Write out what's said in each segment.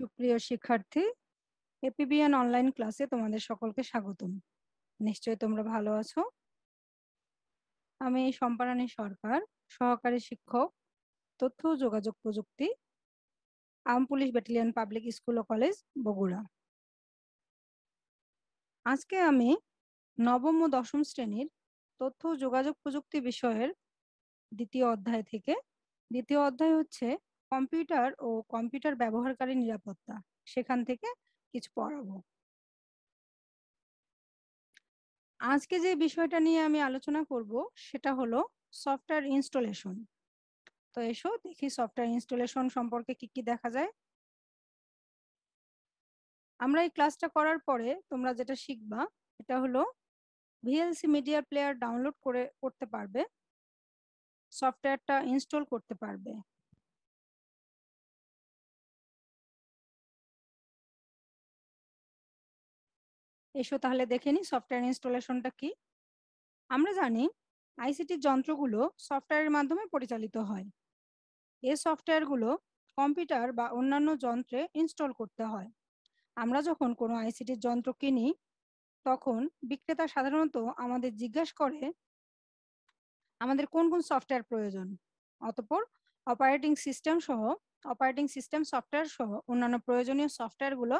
সুপ্রিয় শিক্ষার্থী APBN online ক্লাসে তোমাদের সকলকে স্বাগতম নিশ্চয়ই তোমরা ভালো আছো আমি সম্পারানী সরকার সহকারী শিক্ষক তথ্য যোগাযোগ প্রযুক্তি আম পুলিশ ব্যাটালিয়ান পাবলিক স্কুল ও কলেজ বগুড়া আজকে আমি নবম ও দশম শ্রেণীর তথ্য যোগাযোগ প্রযুক্তি বিষয়ের দ্বিতীয় অধ্যায় থেকে দ্বিতীয় অধ্যায় হচ্ছে কম্পিউটার ও কম্পিউটার ব্যবহারকারী নিরাপত্তা সেখান থেকে কিছু পড়াবো আজকে যে বিষয়টা নিয়ে আমি আলোচনা করব সেটা হলো সফটওয়্যার ইনস্টলেশন তো এসো দেখি সফটওয়্যার ইনস্টলেশন সম্পর্কে কি কি দেখা যায় আমরা এই ক্লাসটা করার পরে তোমরা যেটা শিখবা এটা হলো ভিএলসি মিডিয়া প্লেয়ার ডাউনলোড করে করতে পারবে সফটওয়্যারটা ইনস্টল করতে পারবে এসো তাহলে দেখে নিই সফটওয়্যার ইনস্টলেশনটা কি আমরা জানি আইসিটি যন্ত্রগুলো সফটওয়্যারের মাধ্যমে পরিচালিত হয় এ সফটওয়্যারগুলো কম্পিউটার বা অন্যান্য যন্ত্রে ইনস্টল করতে হয় আমরা যখন কোনো আইসিটির যন্ত্র কিনি তখন বিক্রেতা সাধারণত আমাদের জিজ্ঞাসা করে আমাদের কোন কোন সফটওয়্যার প্রয়োজন অতপর অপারেটিং সিস্টেম সহ অপারেটিং সিস্টেম সফটওয়্যার সহ অন্যান্য প্রয়োজনীয় সফটওয়্যারগুলো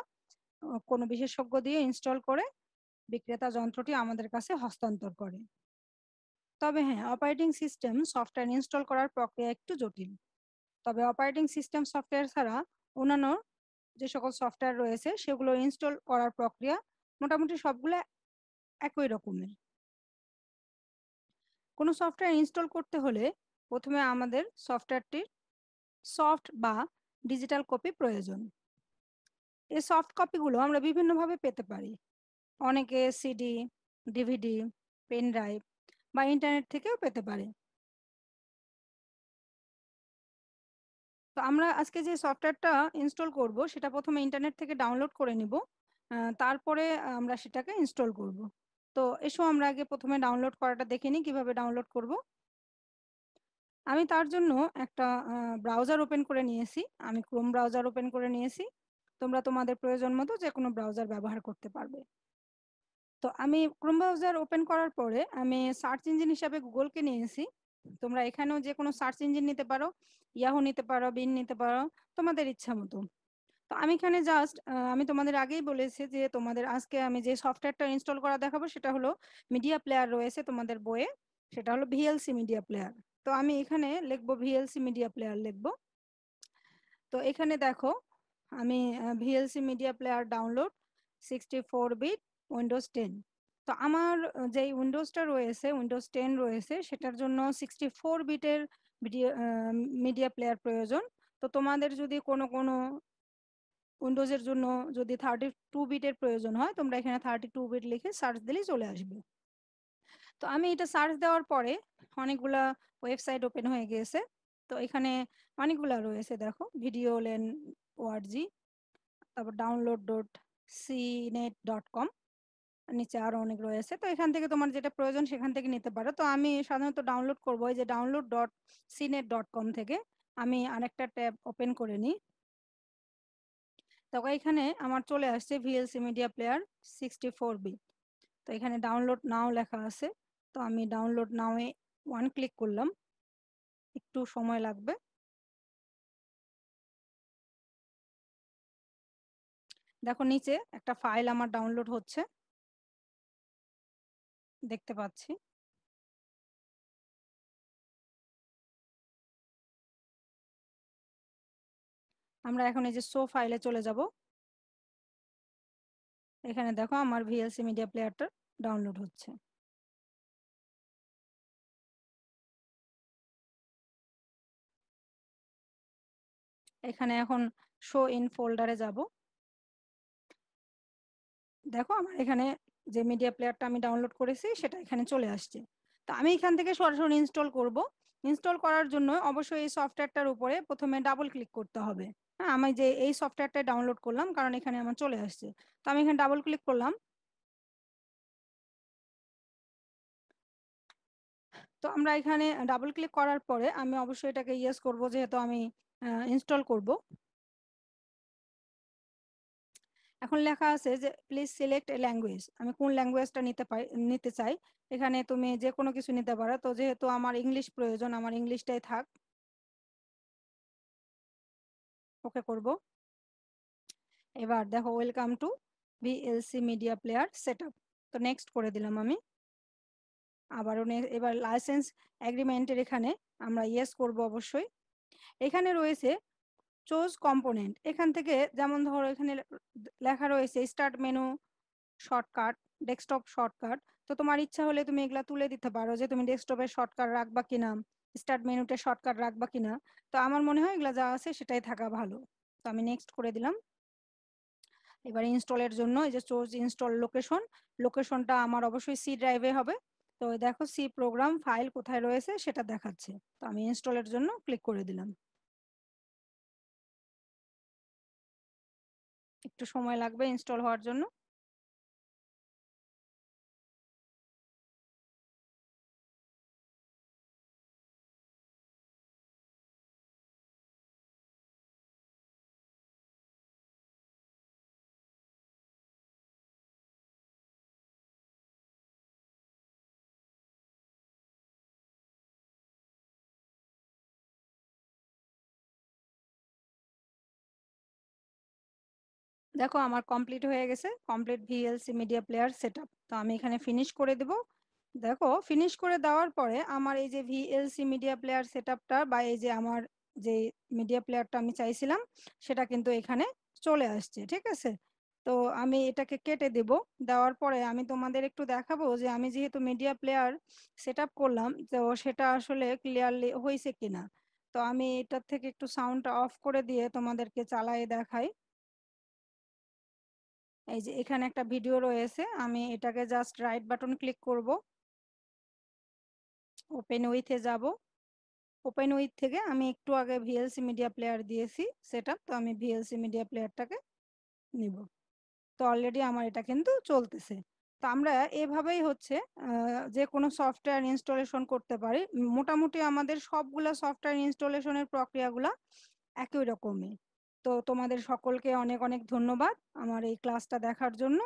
কোনো বিশেষজ্ঞ দিয়ে ইনস্টল করে বিক্রেতা যন্ত্রটি আমাদের কাছে হস্তান্তর করে তবে হ্যাঁ অপারেটিং সিস্টেম সফটওয়্যার ইনস্টল করার প্রক্রিয়া একটু জটিল তবে অপারেটিং সিস্টেম সফটওয়্যার ছাড়া অন্যান্য যে সকল সফটওয়্যার রয়েছে সেগুলো ইনস্টল করার প্রক্রিয়া মোটামুটি সবগুলো একই রকমের কোনো সফটওয়্যার ইনস্টল করতে হলে প্রথমে আমাদের সফটওয়্যারটির সফট বা ডিজিটাল কপি প্রয়োজন এই সফট কপিগুলো আমরা বিভিন্নভাবে পেতে পারি অনেকে সিডি ডিভিডি পেন ড্রাইভ বা ইন্টারনেট থেকেও পেতে পারে তো আমরা আজকে যে সফটওয়্যারটা ইনস্টল করব সেটা প্রথমে ইন্টারনেট থেকে ডাউনলোড করে নিব তারপরে আমরা সেটাকে ইনস্টল করব তো এসো আমরা আগে প্রথমে ডাউনলোড করাটা দেখে নিই কীভাবে ডাউনলোড করব আমি তার জন্য একটা ব্রাউজার ওপেন করে নিয়েছি আমি ক্রোম ব্রাউজার ওপেন করে নিয়েছি তোমরা তোমাদের প্রয়োজন মতো যে কোনো ব্রাউজার ব্যবহার করতে পারবে তো আমি ক্রোম ব্রাউজার ওপেন করার পরে আমি সার্চ ইঞ্জিন হিসাবে গুগলকে নিয়েছি তোমরা এখানেও যে কোনো সার্চ ইঞ্জিন নিতে পারো ইয়াহু নিতে পারো বিন নিতে পারো তোমাদের ইচ্ছা মতো তো আমি এখানে জাস্ট আমি তোমাদের আগেই বলেছি যে তোমাদের আজকে আমি যে সফটওয়্যারটা ইনস্টল করা দেখাবো সেটা হলো মিডিয়া প্লেয়ার রয়েছে তোমাদের বইয়ে সেটা হলো ভিএলসি মিডিয়া প্লেয়ার তো আমি এখানে লিখবো ভিএলসি মিডিয়া প্লেয়ার লিখবো তো এখানে দেখো আমি VLC media player download sixty four bit Windows ten তো আমার যে উইন্ডোজটা রয়েছে উইন্ডোজ টেন রয়েছে সেটার জন্য সিক্সটি ফোর বিটের মিডিয়া প্লেয়ার প্রয়োজন তো তোমাদের যদি কোনো কোনো উইন্ডোজের জন্য যদি থার্টি টু বিটের প্রয়োজন হয় তোমরা এখানে থার্টি টু বিট লিখে সার্চ দিলেই চলে আসবে তো আমি এটা সার্চ দেওয়ার পরে অনেকগুলা ওয়েবসাইট ওপেন হয়ে গিয়েছে তো এখানে অনেকগুলো রয়েছে দেখো ভিডিও লেন ওয়ার্জি তারপর download dot net dot com নিচে আরো অনেক রয়েছে তো এখান থেকে তোমার যেটা প্রয়োজন সেখান থেকে নিতে পারো তো আমি সাধারণত ডাউনলোড করবো যে download dot CNET dot com থেকে আমি আরেকটা ট্যাব ওপেন করে নিই তখন এখানে আমার চলে আসছে VLC media player sixty four B তো এখানে ডাউনলোড নাও লেখা আছে তো আমি ডাউনলোড নাও এ ওয়ান ক্লিক করলাম একটু সময় লাগবে দেখো নিচে একটা ফাইল আমার ডাউনলোড হচ্ছে দেখতে পাচ্ছি আমরা এখন এই যে শো ফাইলে চলে যাব এখানে দেখো আমার ভিএলসি মিডিয়া প্লেয়ারটা ডাউনলোড হচ্ছে এখানে এখন শো ইন ফোল্ডারে যাব দেখো আমার এখানে যে মিডিয়া প্লেয়ারটা আমি ডাউনলোড করেছি সেটা এখানে চলে আসছে তো আমি এখান থেকে সরাসরি ইনস্টল করব ইনস্টল করার জন্য অবশ্যই এই সফটওয়্যারটার উপরে প্রথমে ডাবল ক্লিক করতে হবে হ্যাঁ আমি যে এই সফটওয়্যারটা ডাউনলোড করলাম কারণ এখানে আমার চলে আসছে তো আমি এখানে ডাবল ক্লিক করলাম তো আমরা এখানে ডাবল ক্লিক করার পরে আমি অবশ্যই এটাকে ইয়েস করব যেহেতু আমি ইনস্টল করব এখন লেখা আছে যে প্লিজ সিলেক্ট এ ল্যাঙ্গুয়েজ আমি কোন ল্যাঙ্গুয়েজটা নিতে পাই নিতে চাই এখানে তুমি যে কোনো কিছু নিতে পারো তো যেহেতু আমার ইংলিশ প্রয়োজন আমার ইংলিশটাই থাক ওকে করব এবার দেখো welcome to VLC media player set তো নেক্সট করে দিলাম আমি আবারও এবার লাইসেন্স অ্যাগ্রিমেন্টের এখানে আমরা ইয়েস করব অবশ্যই এখানে রয়েছে চোজ কম্পোনেন্ট এখান থেকে যেমন ধরো এখানে লেখা রয়েছে start menu shortcut desktop shortcut তো তোমার ইচ্ছা হলে তুমি এগুলা তুলে দিতে পারো যে তুমি ডেস্কটপের শর্টকাট রাখবা কিনা স্টার্ট মেনুতে শর্টকাট রাখবা কিনা তো আমার মনে হয় এগুলা যা আছে সেটাই থাকা ভালো তো আমি নেক্সট করে দিলাম এবার ইনস্টলের জন্য এই যে চোজ ইনস্টল লোকেশন লোকেশনটা আমার অবশ্যই সি ড্রাইভে হবে তো দেখো সি প্রোগ্রাম ফাইল কোথায় রয়েছে সেটা দেখাচ্ছে তো আমি ইনস্টলের জন্য ক্লিক করে দিলাম একটু সময় লাগবে ইনস্টল হওয়ার জন্য দেখো আমার কমপ্লিট হয়ে গেছে complete VLC media player set তো আমি এখানে ফিনিশ করে দেব দেখো ফিনিশ করে দেওয়ার পরে আমার এই যে ভিএলসি মিডিয়া প্লেয়ার সেট বা এই যে আমার যে মিডিয়া প্লেয়ারটা আমি চাইছিলাম সেটা কিন্তু এখানে চলে আসছে ঠিক আছে তো আমি এটাকে কেটে দেব দেওয়ার পরে আমি তোমাদের একটু দেখাবো যে আমি যেহেতু মিডিয়া প্লেয়ার সেট করলাম তো সেটা আসলে ক্লিয়ারলি হয়েছে কিনা তো আমি এটার থেকে একটু সাউন্ডটা অফ করে দিয়ে তোমাদেরকে চালায়ে দেখাই এই যে এখানে একটা ভিডিও রয়েছে আমি এটাকে জাস্ট রাইট বাটন ক্লিক করব ওপেন উইথে যাব ওপেন উইথ থেকে আমি একটু আগে ভিএলসি মিডিয়া প্লেয়ার দিয়েছি সেট তো আমি ভিএলসি মিডিয়া প্লেয়ারটাকে নিব তো অলরেডি আমার এটা কিন্তু চলতেছে তো আমরা এভাবেই হচ্ছে যে কোনো সফটওয়্যার ইনস্টলেশন করতে পারি মোটামুটি আমাদের সবগুলো সফটওয়্যার ইনস্টলেশনের প্রক্রিয়াগুলা একই রকমই তো তোমাদের সকলকে অনেক অনেক ধন্যবাদ আমার এই ক্লাসটা দেখার জন্য